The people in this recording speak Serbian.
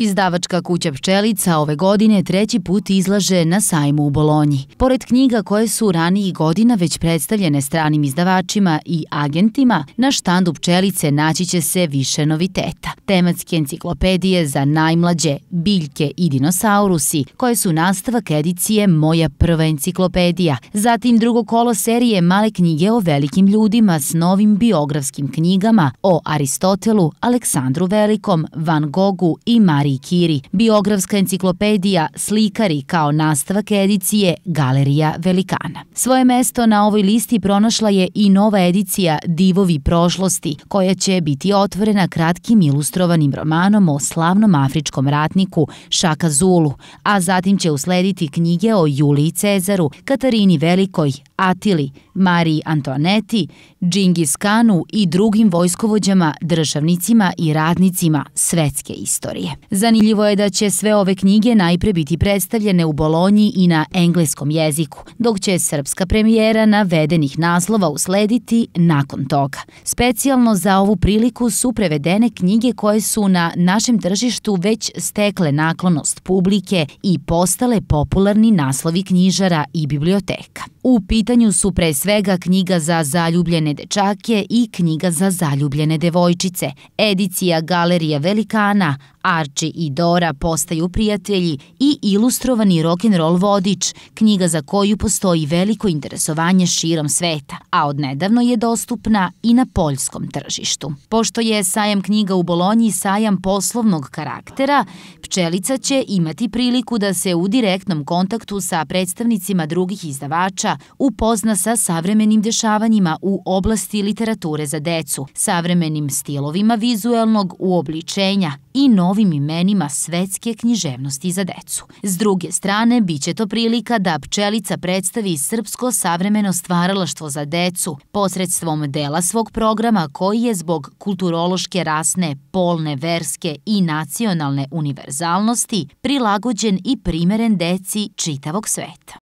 Izdavačka kuća Pčelica ove godine treći put izlaže na sajmu u Bolonji. Pored knjiga koje su ranijih godina već predstavljene stranim izdavačima i agentima, na štandu Pčelice naći će se više noviteta. Tematske enciklopedije za najmlađe, biljke i dinosaurusi, koje su nastavak edicije Moja prva enciklopedija. Zatim drugo kolo serije Male knjige o velikim ljudima s novim biografskim knjigama o Aristotelu, Aleksandru Velikom, Van Gogu i Marijanu. Stari Kiri, biografska enciklopedija Slikari kao nastavak edicije Galerija Velikana. Svoje mesto na ovoj listi pronašla je i nova edicija Divovi prošlosti, koja će biti otvorena kratkim ilustrovanim romanom o slavnom afričkom ratniku Šaka Zulu, a zatim će uslediti knjige o Juliji Cezaru, Katarini Velikoj, Atili, Mariji Antoaneti, Džingis Kanu i drugim vojskovođama, državnicima i radnicima svetske istorije. Zanimljivo je da će sve ove knjige najpre biti predstavljene u Bolonji i na engleskom jeziku, dok će srpska premijera navedenih naslova uslediti nakon toga. Specijalno za ovu priliku su prevedene knjige koje su na našem tržištu već stekle naklonost publike i postale popularni naslovi knjižara i biblioteka. U pitanju su pre svega knjiga za zaljubljene dečake i knjiga za zaljubljene devojčice, edicija Galerija Velikana, Archie i Dora postaju prijatelji i ilustrovani rock'n'roll vodič, knjiga za koju postoji veliko interesovanje širom sveta, a odnedavno je dostupna i na poljskom tržištu. Pošto je sajam knjiga u Bolonji sajam poslovnog karaktera, Pčelica će imati priliku da se u direktnom kontaktu sa predstavnicima drugih izdavača upozna sa savremenim dešavanjima u oblasti literature za decu, savremenim stilovima vizuelnog uobličenja, i novim imenima svetske književnosti za decu. S druge strane, bit će to prilika da Pčelica predstavi srpsko savremeno stvaralaštvo za decu posredstvom dela svog programa koji je zbog kulturološke, rasne, polne, verske i nacionalne univerzalnosti prilagođen i primeren deci čitavog sveta.